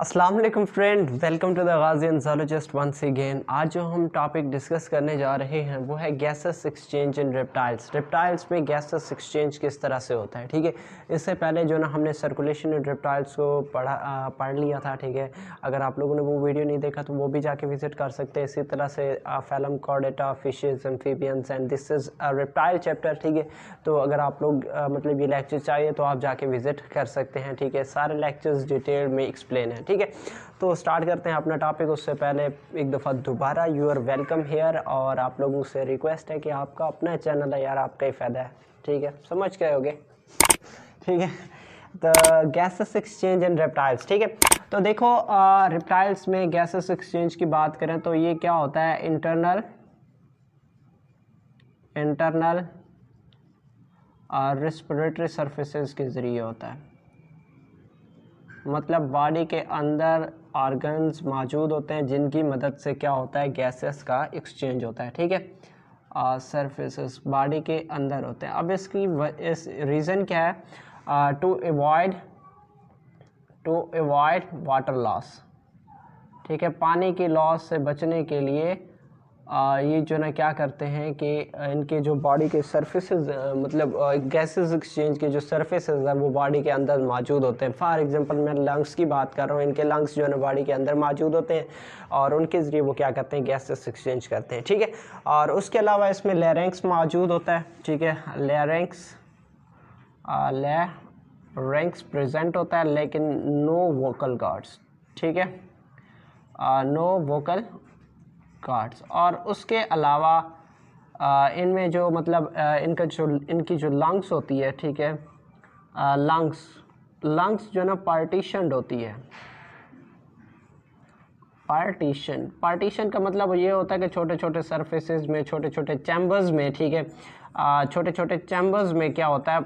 Aslam friend welcome to the Ghazi zoologist once again आज जो हम टॉपिक डिस्कस करने जा रहे हैं वो है gases exchange in reptiles reptiles में गैसेस एक्सचेंज किस तरह से होता है ठीक है इससे पहले जो ना हमने सर्कुलेशन इन रेप्टाइल्स को पढ़ा आ, पढ़ लिया था ठीक है अगर आप लोगों ने वो वीडियो नहीं देखा तो वो भी जाके विजिट कर सकते हैं इसी तरह से फैलम कॉडेटा fishes amphibians and this is reptile chapter ठीक है तो अगर आप लोग आ, मतलब ये लेक्चर चाहिए तो आप जाके विज़िट कर सकते हैं ठीक है सारे लेक्चर्स डिटेल में एक्सप्लेन है ठीक है तो स्टार्ट करते हैं अपना टॉपिक उससे पहले एक दफ़ा दोबारा यू आर वेलकम हेयर और आप लोगों से रिक्वेस्ट है कि आपका अपना चैनल है यार आपका ही फ़ायदा है ठीक है समझ गए होगे ठीक है the gases exchange and reptiles ठीक है तो देखो रेप्टाइल्स में गैसेस एक्सचेंज की बात करें तो ये क्या होता है इंटरनल इंटरनल और रेस्पिरेटरी सर्फेसेस के ज़रिए होता है मतलब बॉडी के अंदर ऑर्गन्स मौजूद होते हैं जिनकी मदद से क्या होता है गैसेस का एक्सचेंज होता है ठीक है सरफेस बॉडी के अंदर होते हैं अब इसकी इस रीज़न क्या है to avoid to avoid water loss ठीक है पानी की लॉस से बचने के लिए आ, ये जो ना क्या करते हैं कि इनके जो बॉडी के सर्फेसेस मतलब गैसेस एक्सचेंज के जो सर्फेस हैं वो बॉडी के अंदर मौजूद होते हैं फॉर एग्जांपल मैं लंग्स की बात कर रहा हूँ इनके लंग्स जो है ना बॉडी के अंदर मौजूद होते हैं और उनके ज़रिए वो क्या करते हैं गैसेस एक्सचेंज करते हैं ठीक है और उसके अलावा इसमें लेरेंक्स मौजूद होता है ठीक है लेरेंक्स ले रैंक्स प्रजेंट होता है लेकिन नो वोकल गार्ड्स ठीक है नो वोकल कार्ड्स और उसके अलावा इनमें जो मतलब इनका जो इनकी जो लंग्स होती है ठीक है लंग्स लंग्स जो ना पार्टीशनड होती है पार्टीशन पार्टीशन का मतलब ये होता है कि छोटे छोटे सरफेसेस में छोटे छोटे चैम्बर्स में ठीक है छोटे छोटे चैम्बर्स में क्या होता है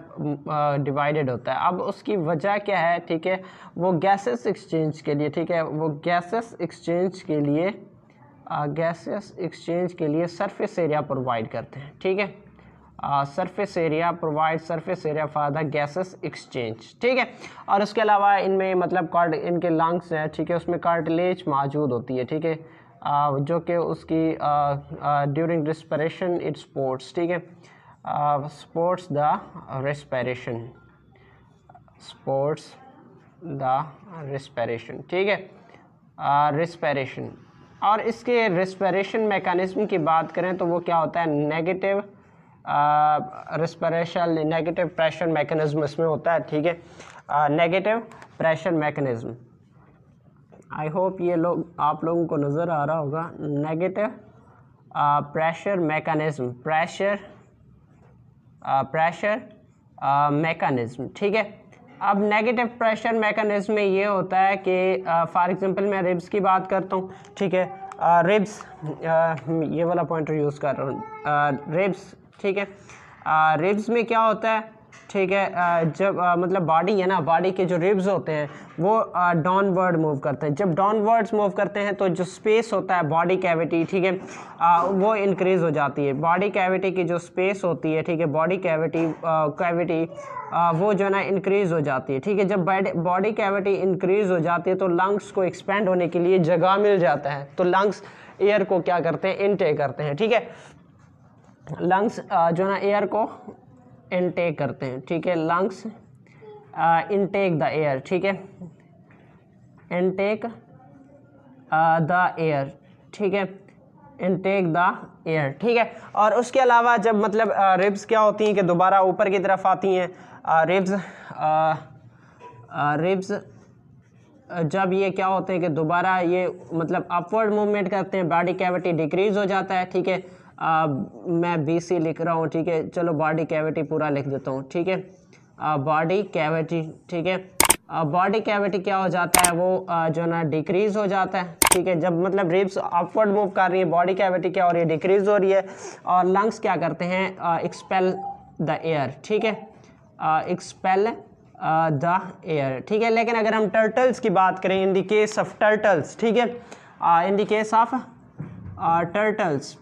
डिवाइडेड होता है अब उसकी वजह क्या है ठीक है वो गैसेस एक्सचेंज के लिए ठीक है वो गैसेस एक्सचेंज के लिए गैसेस एक्सचेंज के लिए सरफेस एरिया प्रोवाइड करते हैं ठीक है surface area provide surface area for the gases exchange ठीक है और उसके अलावा इनमें मतलब कार्ड इनके लंग्स हैं ठीक है उसमें कार्टिलेज मौजूद होती है ठीक है जो कि उसकी ड्यूरिंग रिस्परेशन इट स्पोर्ट्स ठीक है sports the respiration sports the respiration ठीक है रेस्परेशन और इसके रिस्परेशन मेकानिज़म की बात करें तो वो क्या होता है negative respiration negative pressure mechanism इसमें होता है ठीक है negative pressure mechanism I hope ये लोग आप लोगों को नज़र आ रहा होगा negative pressure mechanism pressure pressure mechanism ठीक है अब नेगेटिव प्रेशर मेकनिज़म में ये होता है कि फॉर uh, एग्ज़ाम्पल मैं रिब्स की बात करता हूँ ठीक है रिब्स uh, uh, ये वाला पॉइंटर यूज़ कर रहा हूँ रिब्स ठीक है रिब्स में क्या होता है ठीक है जब मतलब बॉडी है ना बॉडी के जो रिब्स होते हैं वो डाउनवर्ड मूव करते हैं जब डाउनवर्ड्स मूव करते हैं तो जो स्पेस होता है बॉडी कैविटी ठीक है वो इंक्रीज़ हो जाती है बॉडी कैविटी की जो स्पेस होती है ठीक है बॉडी कैविटी कैविटी वो जो है ना इंक्रीज़ हो जाती है ठीक है जब बॉडी कैविटी इंक्रीज़ हो जाती है तो लंग्स को एक्सपेंड होने के लिए जगह मिल जाता है तो लंग्स एयर को क्या करते हैं इनटेक करते हैं ठीक है लंग्स जो है ना एयर को इनटेक करते हैं ठीक है लंग्स इनटेक द एयर ठीक है इनटेक द एयर ठीक है इनटेक द एयर ठीक है और उसके अलावा जब मतलब रिब्स क्या होती हैं कि दोबारा ऊपर की तरफ आती हैं रिब्स रिब्स जब ये क्या होते हैं कि दोबारा ये मतलब अपवर्ड मूवमेंट करते हैं बॉडी कैविटी डिक्रीज़ हो जाता है ठीक है मैं बी सी लिख रहा हूँ ठीक है चलो बॉडी कैविटी पूरा लिख देता हूँ ठीक है बॉडी कैविटी ठीक है बॉडी कैविटी क्या हो जाता है वो आ, जो ना डिक्रीज़ हो जाता है ठीक है जब मतलब रिब्स अपवर्ड मूव कर रही है बॉडी कैविटी क्या हो रही है डिक्रीज़ हो रही है और लंग्स क्या करते हैं एक्सपेल द एयर ठीक है एक्सपेल द एयर ठीक है लेकिन अगर हम टर्टल्स की बात करें in the case of turtles ठीक है in the case of turtles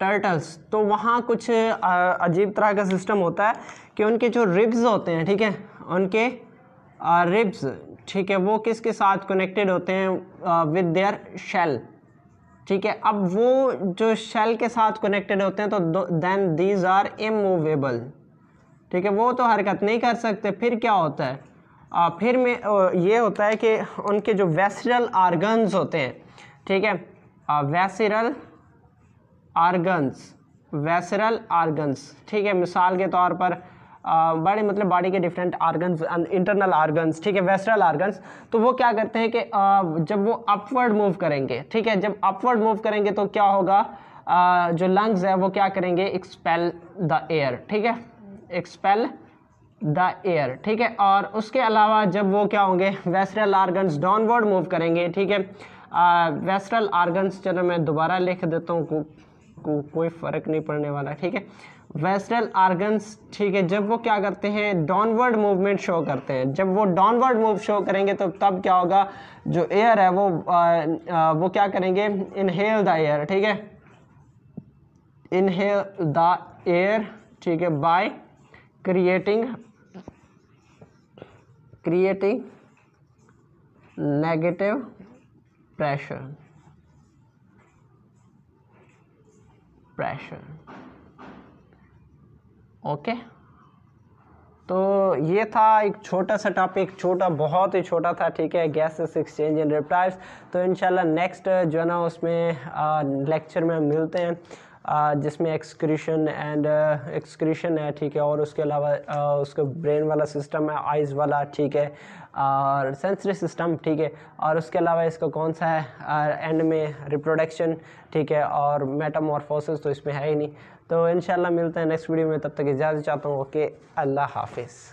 turtles तो वहाँ कुछ अजीब तरह का सिस्टम होता है कि उनके जो रिब्स होते हैं ठीक है उनके रिब्स ठीक है वो किसके साथ कनेक्टेड होते हैं विद देयर शेल ठीक है अब वो जो शेल के साथ कनेक्टेड होते हैं तो देन दीज आर इमूवेबल ठीक है वो तो हरकत नहीं कर सकते फिर क्या होता है आ, फिर में ये होता है कि उनके जो वेसरल आर्गन्स होते हैं ठीक है वेसरल आर्गन्स वैसरल आर्गन्स ठीक है मिसाल के तौर पर बड़े मतलब बॉडी के डिफरेंट आर्गन इंटरनल आर्गन्स ठीक है वेस्ट्रल आर्गन्स तो वो क्या करते हैं कि जब वो अपवर्ड मूव करेंगे ठीक है जब अपवर्ड मूव करेंगे तो क्या होगा जो लंग्स है वो क्या करेंगे एक्सपेल द एयर ठीक है एक्सपेल द एयर ठीक है और उसके अलावा जब वो क्या होंगे वेस्ट्रल आर्गन्स डाउनवर्ड मूव करेंगे ठीक है वेस्ट्रल आर्गन्स चलो मैं दोबारा लिख देता हूँ को कोई फ़र्क नहीं पड़ने वाला ठीक है वेस्टल आर्गन्स ठीक है जब वो क्या करते हैं डाउनवर्ड मूवमेंट शो करते हैं जब वो डाउनवर्ड मूव शो करेंगे तो तब क्या होगा जो एयर है वो आ, आ, वो क्या करेंगे इनहेल द एयर ठीक है इनहेल द एयर ठीक है by creating creating negative pressure expression okay तो ये था एक छोटा सा टॉपिक छोटा बहुत ही छोटा था ठीक है गैसेस एक्सचेंज एंड रिप्लाइज तो इंशाल्लाह नेक्स्ट जो है ना उसमें लेक्चर में मिलते हैं जिसमें एक्सक्रीशन एंड एक्सक्रीशन है ठीक है और उसके अलावा उसका ब्रेन वाला सिस्टम है आइज़ वाला ठीक है और सेंसरी सिस्टम ठीक है और उसके अलावा इसका कौन सा है एंड में रिप्रोडक्शन ठीक है और मेटामॉर्फोसिस तो इसमें है ही नहीं तो इन मिलते हैं नेक्स्ट वीडियो में तब तक इजाज़त चाहता हूँ ओके अल्लाह हाफिज़